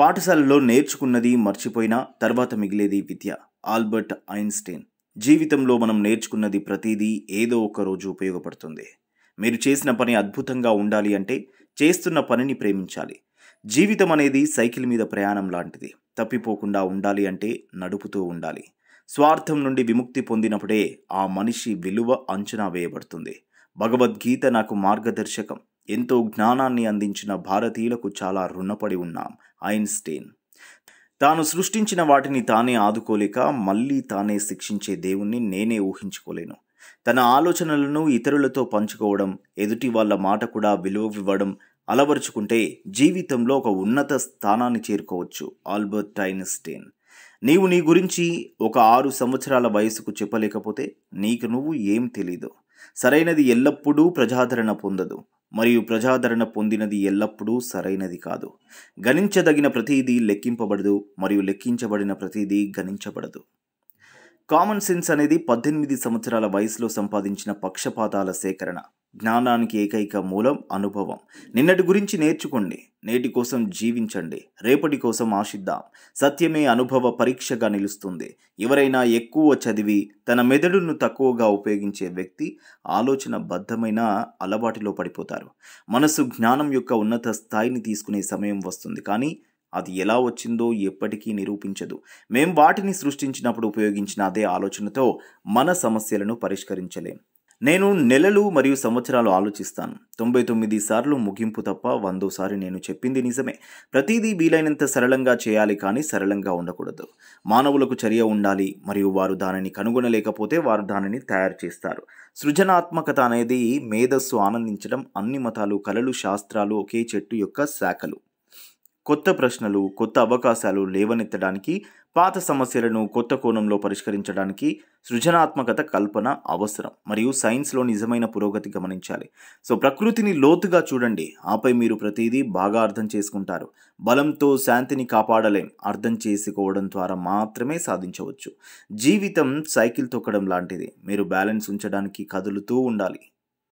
పాఠశాలలో నేర్చుకున్నది మర్చిపోయినా తర్వాత మిగిలేది విద్య ఆల్బర్ట్ ఐన్స్టైన్ జీవితంలో మనం నేర్చుకున్నది ప్రతిదీ ఏదో ఒక రోజు ఉపయోగపడుతుంది మీరు చేసిన పని అద్భుతంగా ఉండాలి అంటే చేస్తున్న పనిని ప్రేమించాలి జీవితం అనేది సైకిల్ మీద ప్రయాణం లాంటిది తప్పిపోకుండా ఉండాలి అంటే నడుపుతూ ఉండాలి స్వార్థం నుండి విముక్తి పొందినప్పుడే ఆ మనిషి విలువ అంచనా వేయబడుతుంది భగవద్గీత నాకు మార్గదర్శకం ఎంతో జ్ఞానాన్ని అందించిన భారతీయులకు చాలా రుణపడి ఉన్నాం ఐన్స్టీన్ తాను సృష్టించిన వాటిని తానే ఆదుకోలేక మళ్ళీ తానే శిక్షించే దేవుణ్ణి నేనే ఊహించుకోలేను తన ఆలోచనలను ఇతరులతో పంచుకోవడం ఎదుటి వాళ్ళ మాట కూడా విలువవ్వడం అలవరుచుకుంటే జీవితంలో ఒక ఉన్నత స్థానాన్ని చేరుకోవచ్చు ఆల్బర్ట్ ఐన్స్టీన్ నీవు నీ గురించి ఒక ఆరు సంవత్సరాల వయసుకు చెప్పలేకపోతే నీకు నువ్వు ఏం తెలీదు సరైనది ఎల్లప్పుడూ ప్రజాదరణ పొందదు మరియు ప్రజాదరణ పొందినది ఎల్లప్పుడూ సరైనది కాదు గణించదగిన ప్రతీది లెక్కింపబడదు మరియు లెక్కించబడిన ప్రతీది గణించబడదు కామన్ సెన్స్ అనేది పద్దెనిమిది సంవత్సరాల వయసులో సంపాదించిన పక్షపాతాల సేకరణ జ్ఞానానికి ఏకైక మూలం అనుభవం నిన్నటి గురించి నేర్చుకోండి నేటి కోసం జీవించండి రేపటి కోసం ఆశిద్దాం సత్యమే అనుభవ పరీక్షగా నిలుస్తుంది ఎవరైనా ఎక్కువ చదివి తన మెదడును తక్కువగా ఉపయోగించే వ్యక్తి ఆలోచన బద్ధమైన అలవాటిలో పడిపోతారు మనసు జ్ఞానం యొక్క ఉన్నత స్థాయిని తీసుకునే సమయం వస్తుంది కానీ అది ఎలా వచ్చిందో ఎప్పటికీ నిరూపించదు మేం వాటిని సృష్టించినప్పుడు ఉపయోగించిన అదే ఆలోచనతో మన సమస్యలను పరిష్కరించలేం నేను నెలలు మరియు సంవత్సరాలు ఆలోచిస్తాను తొంభై తొమ్మిది సార్లు ముగింపు తప్ప వందోసారి నేను చెప్పింది నిజమే ప్రతిదీ వీలైనంత సరళంగా చేయాలి కానీ సరళంగా ఉండకూడదు మానవులకు చర్య ఉండాలి మరియు వారు దానిని కనుగొనలేకపోతే వారు దానిని తయారు చేస్తారు సృజనాత్మకత అనేది మేధస్సు ఆనందించడం అన్ని మతాలు కళలు శాస్త్రాలు ఒకే చెట్టు యొక్క శాఖలు కొత్త ప్రశ్నలు కొత్త అవకాశాలు లేవనెత్తడానికి పాత సమస్యలను కొత్త కోణంలో పరిష్కరించడానికి సృజనాత్మకత కల్పన అవసరం మరియు సైన్స్లో నిజమైన పురోగతి గమనించాలి సో ప్రకృతిని లోతుగా చూడండి ఆపై మీరు ప్రతిదీ బాగా అర్థం చేసుకుంటారు బలంతో శాంతిని కాపాడలేం అర్థం చేసుకోవడం ద్వారా మాత్రమే సాధించవచ్చు జీవితం సైకిల్ తొక్కడం లాంటిది మీరు బ్యాలెన్స్ ఉంచడానికి కదులుతూ ఉండాలి